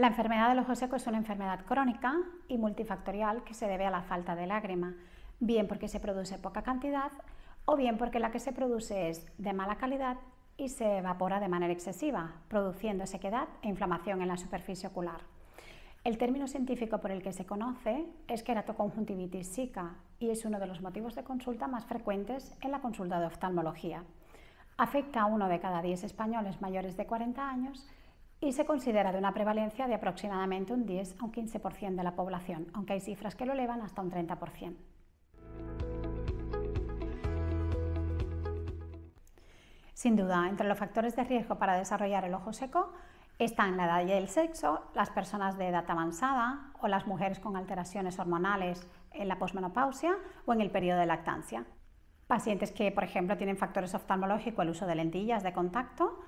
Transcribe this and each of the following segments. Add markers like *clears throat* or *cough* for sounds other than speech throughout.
La enfermedad de ojo seco es una enfermedad crónica y multifactorial que se debe a la falta de lágrima, bien porque se produce poca cantidad o bien porque la que se produce es de mala calidad y se evapora de manera excesiva, produciendo sequedad e inflamación en la superficie ocular. El término científico por el que se conoce es queratoconjuntivitis sica y es uno de los motivos de consulta más frecuentes en la consulta de oftalmología. Afecta a uno de cada 10 españoles mayores de 40 años y se considera de una prevalencia de aproximadamente un 10 a un 15% de la población, aunque hay cifras que lo elevan hasta un 30%. Sin duda, entre los factores de riesgo para desarrollar el ojo seco están la edad y el sexo, las personas de edad avanzada o las mujeres con alteraciones hormonales en la posmenopausia o en el periodo de lactancia. Pacientes que, por ejemplo, tienen factores oftalmológicos, el uso de lentillas de contacto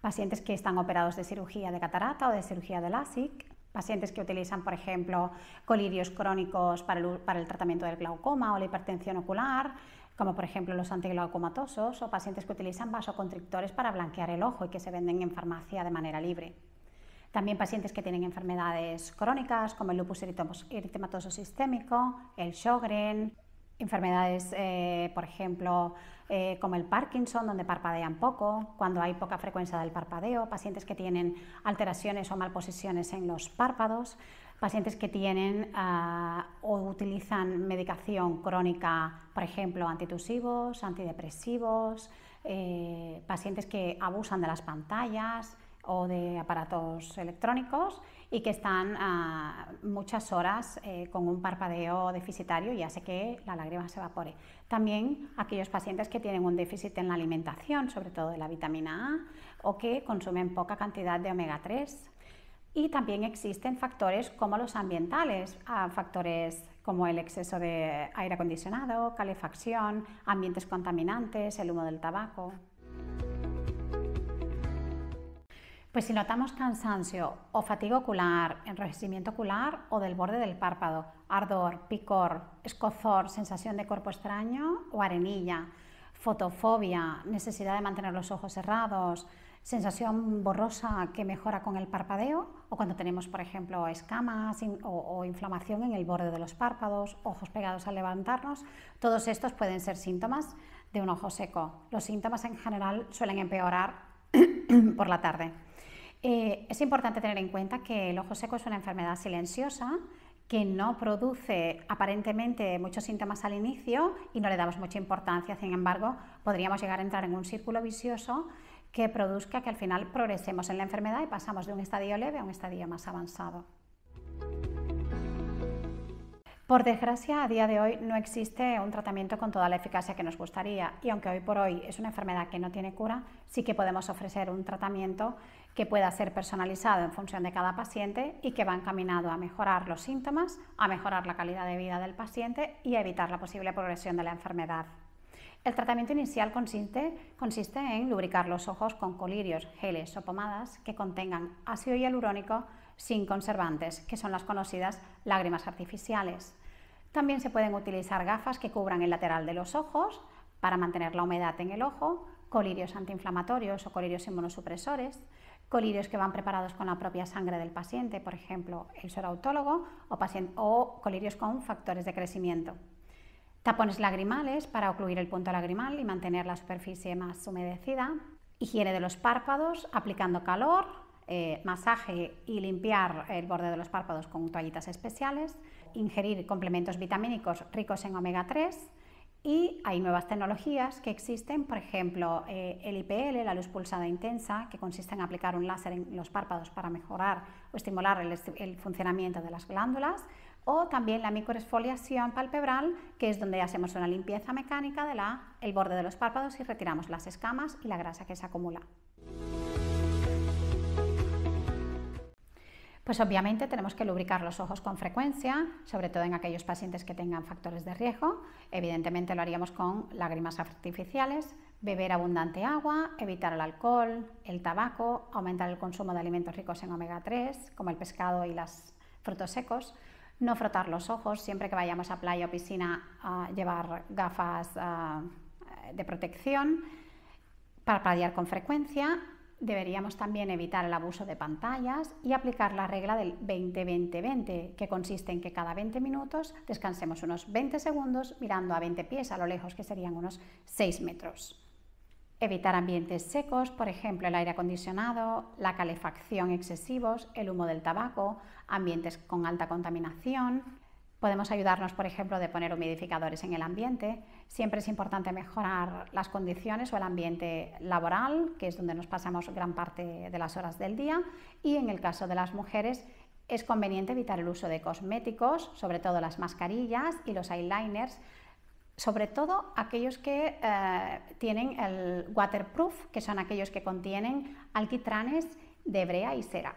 pacientes que están operados de cirugía de catarata o de cirugía de LASIK, pacientes que utilizan, por ejemplo, colirios crónicos para el, tratamiento del glaucoma o la hipertensión ocular, como por ejemplo los antiglaucomatosos, o pacientes que utilizan vasoconstrictores para blanquear el ojo y que se venden en farmacia de manera libre. También pacientes que tienen enfermedades crónicas como el lupus eritematoso sistémico, el Sjögren, enfermedades, eh, por ejemplo, eh, como el Parkinson, donde parpadean poco, cuando hay poca frecuencia del parpadeo, pacientes que tienen alteraciones o malposiciones en los párpados, pacientes que tienen ah, o utilizan medicación crónica, por ejemplo, antitusivos, antidepresivos, eh, pacientes que abusan de las pantallas, o de aparatos electrónicos y que están ah, muchas horas eh, con un parpadeo deficitario y hace que la lágrima se evapore. También aquellos pacientes que tienen un déficit en la alimentación, sobre todo de la vitamina A, o que consumen poca cantidad de omega 3. Y también existen factores como los ambientales, ah, factores como el exceso de aire acondicionado, calefacción, ambientes contaminantes, el humo del tabaco. Pues si notamos cansancio o fatiga ocular, enrojecimiento ocular o del borde del párpado, ardor, picor, escozor, sensación de cuerpo extraño o arenilla, fotofobia, necesidad de mantener los ojos cerrados, sensación borrosa que mejora con el parpadeo o cuando tenemos, por ejemplo, escamas o, inflamación en el borde de los párpados, ojos pegados al levantarnos, todos estos pueden ser síntomas de un ojo seco. Los síntomas en general suelen empeorar *clears throat* por la tarde. Eh, es importante tener en cuenta que el ojo seco es una enfermedad silenciosa que no produce aparentemente muchos síntomas al inicio y no le damos mucha importancia, sin embargo, podríamos llegar a entrar en un círculo vicioso que produzca que al final progresemos en la enfermedad y pasamos de un estadio leve a un estadio más avanzado. Por desgracia, a día de hoy no existe un tratamiento con toda la eficacia que nos gustaría y aunque hoy por hoy es una enfermedad que no tiene cura, sí que podemos ofrecer un tratamiento que pueda ser personalizado en función de cada paciente y que va encaminado a mejorar los síntomas, a mejorar la calidad de vida del paciente y a evitar la posible progresión de la enfermedad. El tratamiento inicial consiste, en lubricar los ojos con colirios, geles o pomadas que contengan ácido hialurónico sin conservantes, que son las conocidas lágrimas artificiales. También se pueden utilizar gafas que cubran el lateral de los ojos para mantener la humedad en el ojo, colirios antiinflamatorios o colirios inmunosupresores, colirios que van preparados con la propia sangre del paciente, por ejemplo, el sorautólogo, o, o colirios con factores de crecimiento. Tapones lagrimales para ocluir el punto lagrimal y mantener la superficie más humedecida. Higiene de los párpados aplicando calor eh, masaje y limpiar el borde de los párpados con toallitas especiales, ingerir complementos vitamínicos ricos en omega 3 y hay nuevas tecnologías que existen, por ejemplo eh, el IPL, la luz pulsada intensa, que consiste en aplicar un láser en los párpados para mejorar o estimular el, funcionamiento de las glándulas, o también la microesfoliación palpebral, que es donde hacemos una limpieza mecánica del el borde de los párpados y retiramos las escamas y la grasa que se acumula. pues obviamente tenemos que lubricar los ojos con frecuencia, sobre todo en aquellos pacientes que tengan factores de riesgo. Evidentemente lo haríamos con lágrimas artificiales, beber abundante agua, evitar el alcohol, el tabaco, aumentar el consumo de alimentos ricos en omega 3, como el pescado y los frutos secos, no frotar los ojos, siempre que vayamos a playa o piscina a llevar gafas ah, de protección, para parpadear con frecuencia Deberíamos también evitar el abuso de pantallas y aplicar la regla del 20-20-20, que consiste en que cada 20 minutos descansemos unos 20 segundos mirando a 20 pies a lo lejos, que serían unos 6 metros. Evitar ambientes secos, por ejemplo el aire acondicionado, la calefacción excesivos, el humo del tabaco, ambientes con alta contaminación, Podemos ayudarnos, por ejemplo, de poner humidificadores en el ambiente. Siempre es importante mejorar las condiciones o el ambiente laboral, que es donde nos pasamos gran parte de las horas del día. Y en el caso de las mujeres, es conveniente evitar el uso de cosméticos, sobre todo las mascarillas y los eyeliners, sobre todo aquellos que eh, tienen el waterproof, que son aquellos que contienen alquitranes de brea y cera.